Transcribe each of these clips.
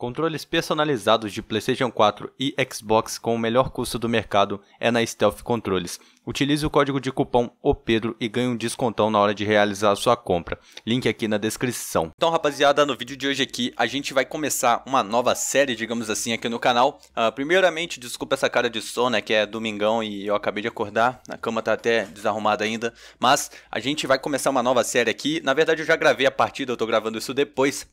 Controles personalizados de PlayStation 4 e Xbox com o melhor custo do mercado é na Stealth Controles. Utilize o código de cupom OPEDRO e ganhe um descontão na hora de realizar a sua compra. Link aqui na descrição. Então, rapaziada, no vídeo de hoje aqui a gente vai começar uma nova série, digamos assim, aqui no canal. Uh, primeiramente, desculpa essa cara de sono, né, que é domingão e eu acabei de acordar. A cama tá até desarrumada ainda, mas a gente vai começar uma nova série aqui. Na verdade, eu já gravei a partida, eu tô gravando isso depois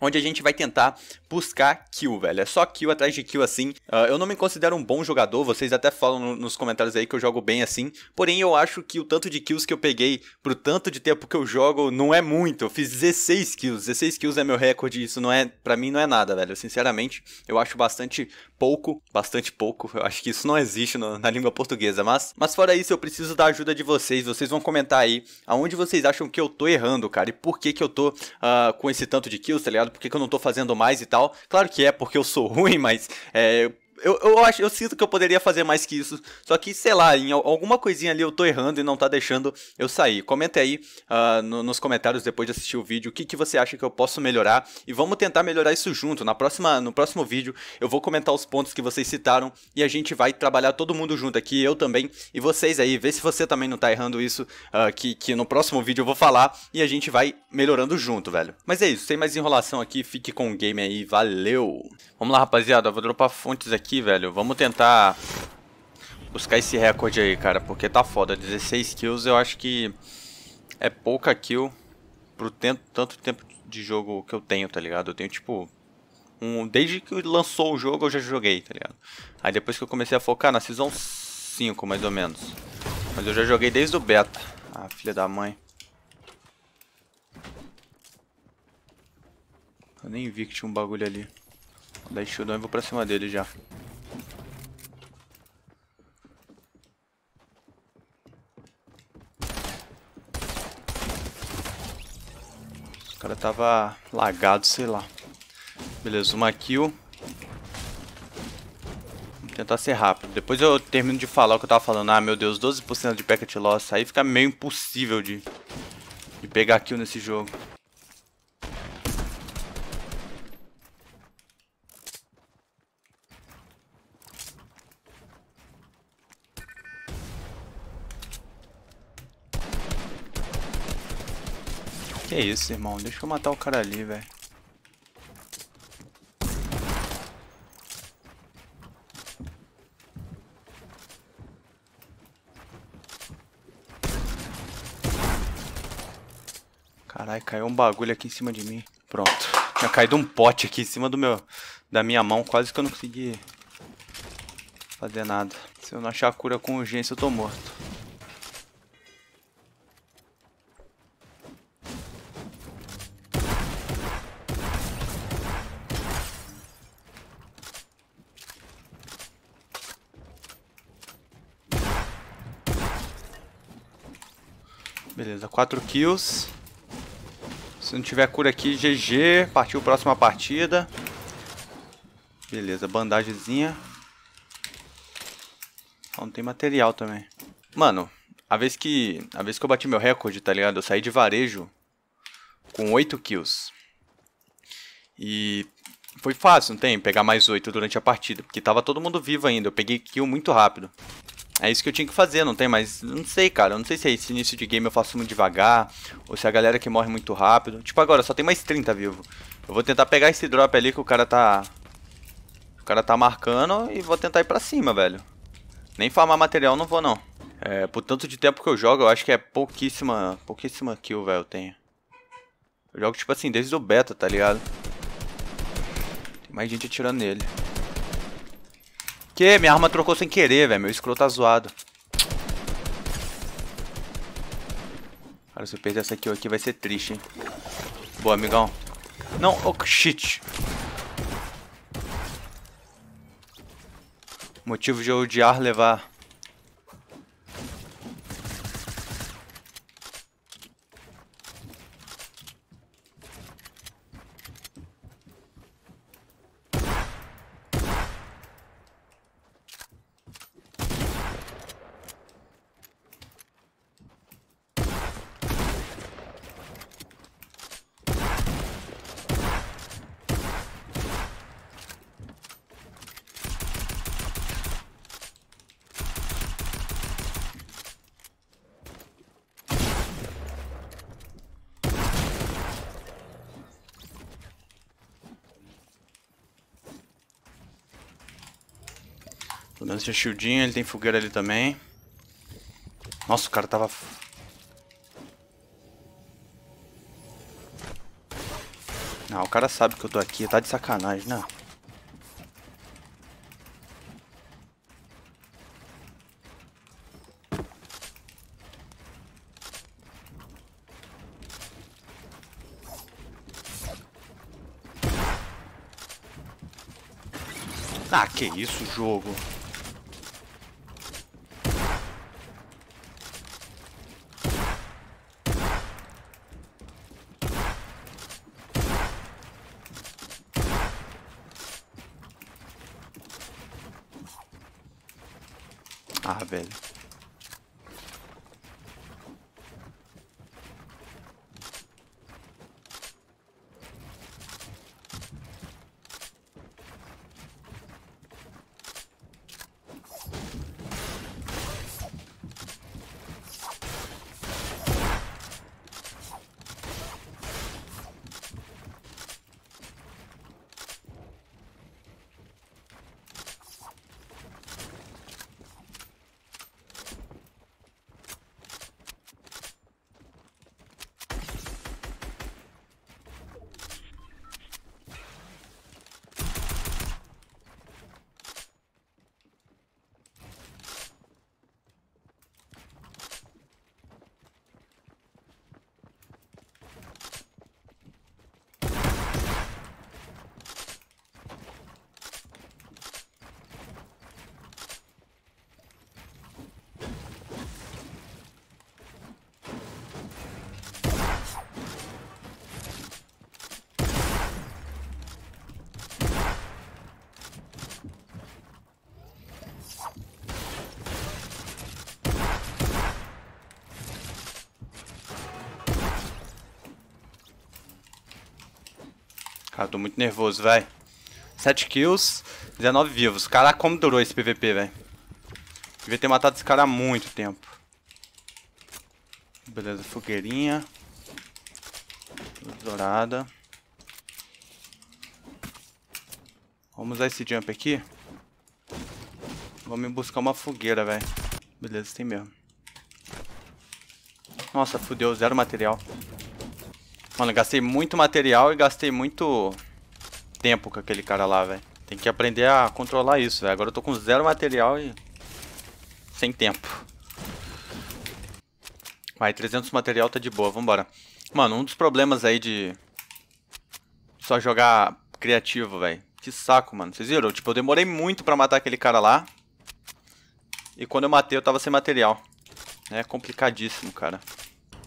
onde a gente vai tentar buscar kill, velho. É só kill atrás de kill assim. Uh, eu não me considero um bom jogador, vocês até falam no, nos comentários aí que eu jogo bem assim. Porém, eu acho que o tanto de kills que eu peguei pro tanto de tempo que eu jogo não é muito. Eu fiz 16 kills, 16 kills é meu recorde, isso não é, para mim não é nada, velho. Sinceramente, eu acho bastante pouco, bastante pouco. Eu acho que isso não existe no, na língua portuguesa, mas mas fora isso eu preciso da ajuda de vocês. Vocês vão comentar aí aonde vocês acham que eu tô errando, cara, e por que que eu tô uh, com esse tanto de kills, tá ligado? porque que eu não tô fazendo mais e tal. Claro que é porque eu sou ruim, mas é, eu, eu acho, eu sinto que eu poderia fazer mais que isso. Só que, sei lá, em alguma coisinha ali eu tô errando e não tá deixando eu sair. Comenta aí uh, no, nos comentários depois de assistir o vídeo o que, que você acha que eu posso melhorar. E vamos tentar melhorar isso junto. Na próxima, no próximo vídeo eu vou comentar os pontos que vocês citaram e a gente vai trabalhar todo mundo junto aqui, eu também. E vocês aí, vê se você também não tá errando isso, uh, que, que no próximo vídeo eu vou falar e a gente vai melhorando junto, velho. Mas é isso, sem mais enrolação aqui, fique com o game aí, valeu! Vamos lá, rapaziada. Eu vou dropar fontes aqui, velho. Vamos tentar buscar esse recorde aí, cara. Porque tá foda. 16 kills eu acho que é pouca kill pro tanto tempo de jogo que eu tenho, tá ligado? Eu tenho, tipo... Um, desde que lançou o jogo eu já joguei, tá ligado? Aí depois que eu comecei a focar na Season 5, mais ou menos. Mas eu já joguei desde o beta. Ah, filha da mãe. Eu nem vi que tinha um bagulho ali daí dar shieldão e vou pra cima dele já. O cara tava lagado, sei lá. Beleza, uma kill. Vou tentar ser rápido. Depois eu termino de falar o que eu tava falando. Ah, meu Deus, 12% de packet loss. Aí fica meio impossível de, de pegar kill nesse jogo. Que isso, irmão. Deixa eu matar o cara ali, velho. Caralho, caiu um bagulho aqui em cima de mim. Pronto. Tinha caído um pote aqui em cima do meu, da minha mão. Quase que eu não consegui fazer nada. Se eu não achar a cura com urgência, eu tô morto. Beleza, 4 kills. Se não tiver cura aqui, GG. Partiu próxima partida. Beleza, bandagezinha. não tem material também. Mano, a vez que, a vez que eu bati meu recorde, tá ligado? Eu saí de varejo com 8 kills. E foi fácil, não tem? Pegar mais 8 durante a partida, porque tava todo mundo vivo ainda. Eu peguei kill muito rápido é isso que eu tinha que fazer, não tem mais. Não sei, cara. Eu não sei se é esse início de game eu faço muito devagar. Ou se é a galera que morre muito rápido. Tipo, agora só tem mais 30 vivo. Eu vou tentar pegar esse drop ali que o cara tá. O cara tá marcando e vou tentar ir pra cima, velho. Nem farmar material não vou, não. É, por tanto de tempo que eu jogo, eu acho que é pouquíssima. Pouquíssima kill, velho, eu tenho. Eu jogo, tipo assim, desde o beta, tá ligado? Tem mais gente atirando nele. Que? Minha arma trocou sem querer, velho. Meu escroto tá zoado. Cara, se eu perder essa kill aqui vai ser triste, hein. Boa, amigão. Não, oh, shit. Motivo de odiar levar Dano tinha shieldinho, ele tem fogueira ali também. Nossa, o cara tava... Não, o cara sabe que eu tô aqui, tá de sacanagem, não. Né? Ah, que isso, jogo. Ah, velho. Cara, ah, tô muito nervoso, vai. 7 kills, 19 vivos. Cara, como durou esse PVP, velho. Devia ter matado esse cara há muito tempo. Beleza, fogueirinha. Dourada. Vamos usar esse jump aqui. Vamos buscar uma fogueira, velho. Beleza, tem mesmo. Nossa, fudeu, zero material. Mano, gastei muito material e gastei muito tempo com aquele cara lá, velho. Tem que aprender a controlar isso, velho. Agora eu tô com zero material e... Sem tempo. Vai, 300 material tá de boa, vambora. Mano, um dos problemas aí de... Só jogar criativo, velho. Que saco, mano. Vocês viram? Tipo, eu demorei muito pra matar aquele cara lá. E quando eu matei, eu tava sem material. É complicadíssimo, cara.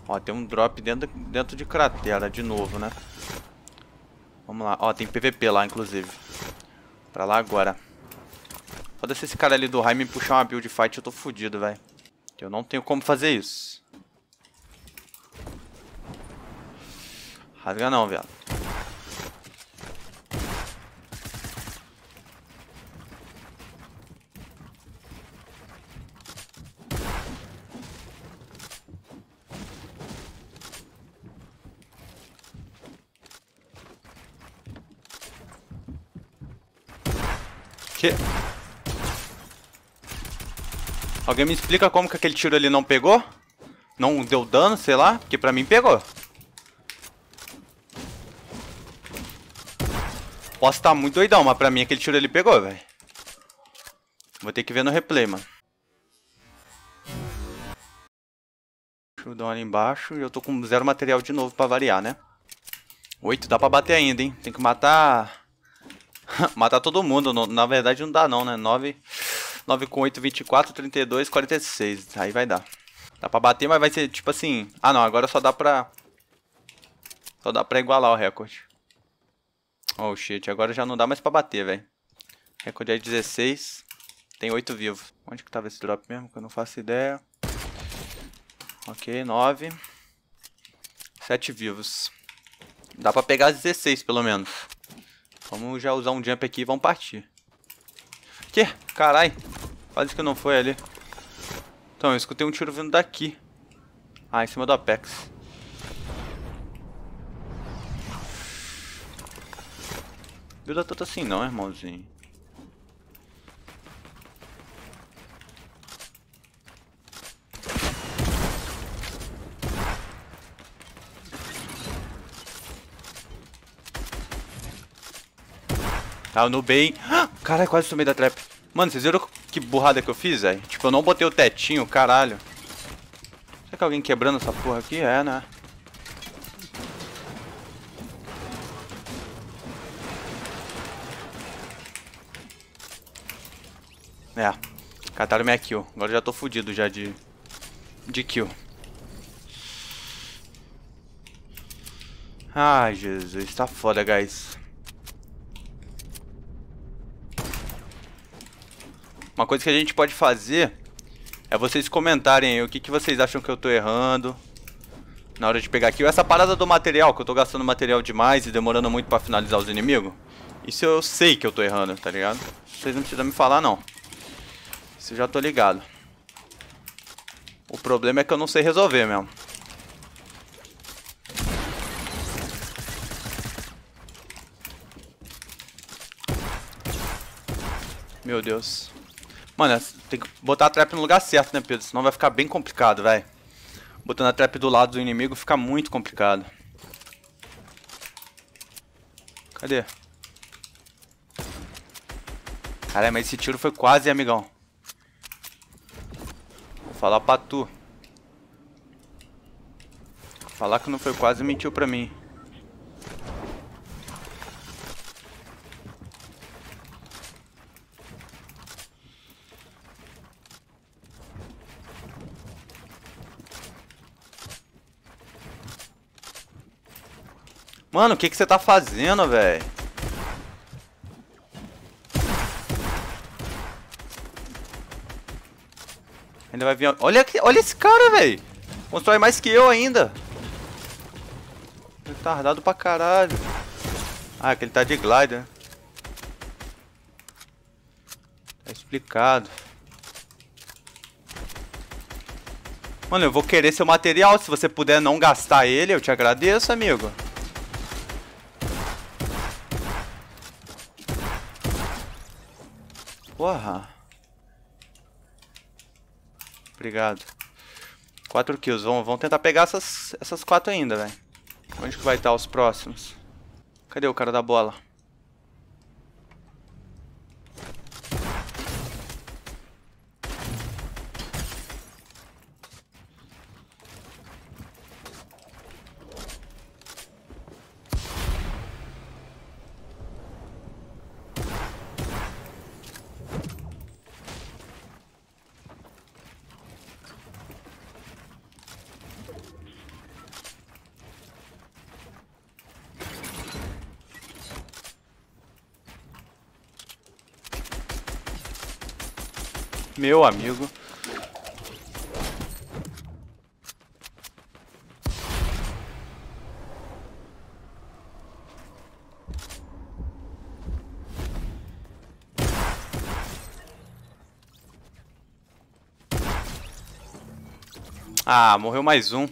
Ó, tem um drop dentro, dentro de cratera de novo, né? Vamos lá. Ó, tem PVP lá, inclusive. Pra lá agora. Foda se esse cara ali do Jaime puxar uma build fight, eu tô fudido, velho. Eu não tenho como fazer isso. Rasga não, velho. Que? Alguém me explica como que aquele tiro ali não pegou? Não deu dano, sei lá, porque pra mim pegou. Posso estar tá muito doidão, mas pra mim aquele tiro ali pegou, velho. Vou ter que ver no replay, mano. Deixa eu dar uma ali embaixo. E eu tô com zero material de novo pra variar, né? Oito, dá pra bater ainda, hein? Tem que matar Matar todo mundo. No, na verdade não dá não, né? 9, 9 com 8, 24, 32, 46. Aí vai dar. Dá pra bater, mas vai ser tipo assim... Ah não, agora só dá pra... Só dá pra igualar o recorde. Oh shit, agora já não dá mais pra bater, velho. Recorde é 16. Tem 8 vivos. Onde que tava esse drop mesmo? Que eu não faço ideia. Ok, 9. 7 vivos. Dá pra pegar 16 pelo menos. Vamos já usar um jump aqui e vamos partir. Que? Carai. Quase que não foi ali. Então, eu escutei um tiro vindo daqui. Ah, em cima do Apex. da tanto assim não, irmãozinho. Tá, eu nubei. caralho, quase tomei da trap. Mano, vocês viram que burrada que eu fiz, velho? Tipo, eu não botei o tetinho, caralho. Será que alguém quebrando essa porra aqui? É, né? É, cataram minha kill. Agora eu já tô fudido já de, de kill. Ai, Jesus, tá foda, guys. Uma coisa que a gente pode fazer é vocês comentarem aí o que, que vocês acham que eu tô errando na hora de pegar aqui. Essa parada do material, que eu tô gastando material demais e demorando muito pra finalizar os inimigos. Isso eu sei que eu tô errando, tá ligado? Vocês não precisam me falar, não. Isso eu já tô ligado. O problema é que eu não sei resolver mesmo. Meu Deus. Mano, tem que botar a trap no lugar certo, né, Pedro? Senão vai ficar bem complicado, velho. Botando a trap do lado do inimigo fica muito complicado. Cadê? Caramba, esse tiro foi quase, amigão. Vou falar pra tu. Falar que não foi quase mentiu pra mim. Mano, o que, que você tá fazendo, velho? Ainda vai vir... Olha, aqui, olha esse cara, velho! Constrói mais que eu ainda! Retardado pra caralho! Ah, que ele tá de glider. Tá explicado. Mano, eu vou querer seu material. Se você puder não gastar ele, eu te agradeço, amigo. Obrigado. 4 kills. Vão, vão tentar pegar essas, essas quatro ainda, velho. Onde que vai estar os próximos? Cadê o cara da bola? Meu amigo. Ah, morreu mais um.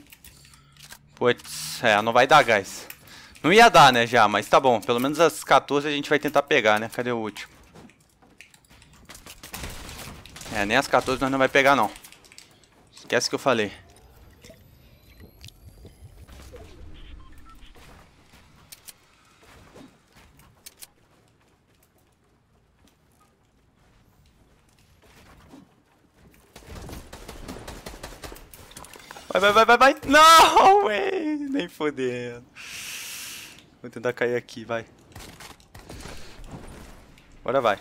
Putz, é, não vai dar gás. Não ia dar, né, já, mas tá bom. Pelo menos as 14 a gente vai tentar pegar, né? Cadê o último? É, nem as 14 nós não vai pegar não. Esquece que eu falei. Vai, vai, vai, vai, vai. Não, way. Nem fodendo. Vou tentar cair aqui, vai. Agora vai.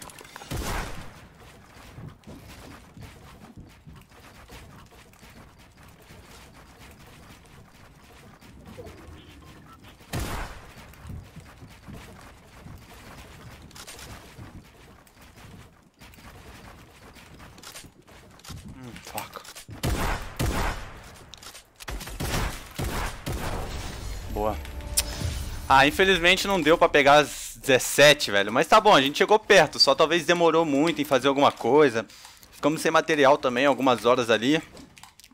Ah, infelizmente não deu para pegar as 17, velho. Mas tá bom, a gente chegou perto, só talvez demorou muito em fazer alguma coisa. Ficamos sem material também, algumas horas ali.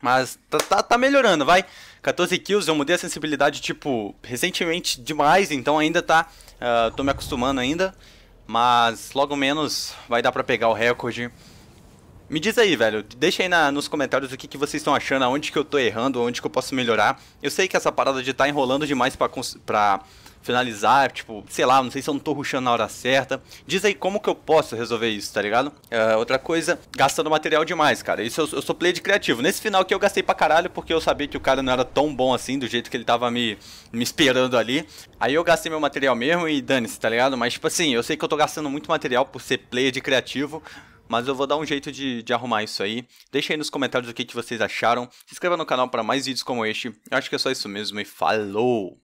Mas tá, tá, tá melhorando, vai. 14 kills, eu mudei a sensibilidade, tipo, recentemente demais, então ainda tá... Uh, tô me acostumando ainda, mas logo menos vai dar pra pegar o recorde me diz aí, velho, deixa aí na, nos comentários o que, que vocês estão achando, aonde que eu tô errando, onde que eu posso melhorar. Eu sei que essa parada de tá enrolando demais pra, pra finalizar, tipo, sei lá, não sei se eu não tô ruxando na hora certa. Diz aí como que eu posso resolver isso, tá ligado? Uh, outra coisa, gastando material demais, cara. Isso eu, eu sou player de criativo. Nesse final aqui eu gastei pra caralho porque eu sabia que o cara não era tão bom assim, do jeito que ele tava me, me esperando ali. Aí eu gastei meu material mesmo e dane-se, tá ligado? Mas, tipo assim, eu sei que eu tô gastando muito material por ser player de criativo mas eu vou dar um jeito de, de arrumar isso aí. Deixa aí nos comentários o que, que vocês acharam. Se inscreva no canal para mais vídeos como este. Eu acho que é só isso mesmo e falou!